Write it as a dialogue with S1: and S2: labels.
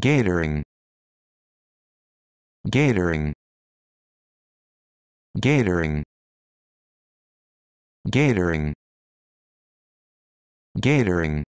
S1: Gaitering. Gaitering. Gaitering. Gaitering. Gaitering.